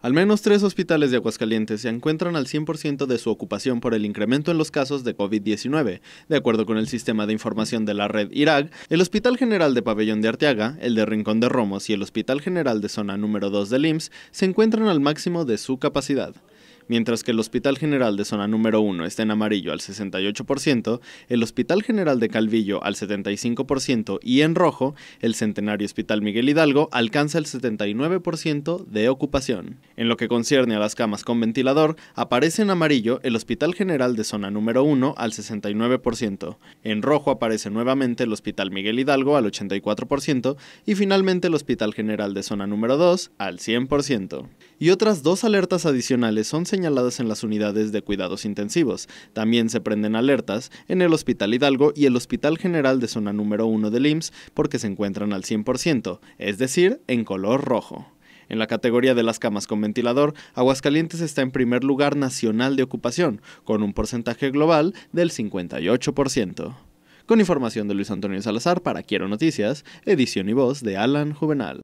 Al menos tres hospitales de Aguascalientes se encuentran al 100% de su ocupación por el incremento en los casos de COVID-19. De acuerdo con el sistema de información de la red IRAG, el Hospital General de Pabellón de Arteaga, el de Rincón de Romos y el Hospital General de Zona número 2 del IMSS se encuentran al máximo de su capacidad. Mientras que el Hospital General de Zona Número 1 está en amarillo al 68%, el Hospital General de Calvillo al 75% y en rojo, el Centenario Hospital Miguel Hidalgo alcanza el 79% de ocupación. En lo que concierne a las camas con ventilador, aparece en amarillo el Hospital General de Zona Número 1 al 69%, en rojo aparece nuevamente el Hospital Miguel Hidalgo al 84% y finalmente el Hospital General de Zona Número 2 al 100%. Y otras dos alertas adicionales son señaladas señaladas en las unidades de cuidados intensivos. También se prenden alertas en el Hospital Hidalgo y el Hospital General de Zona Número 1 del IMSS porque se encuentran al 100%, es decir, en color rojo. En la categoría de las camas con ventilador, Aguascalientes está en primer lugar nacional de ocupación, con un porcentaje global del 58%. Con información de Luis Antonio Salazar para Quiero Noticias, edición y voz de Alan Juvenal.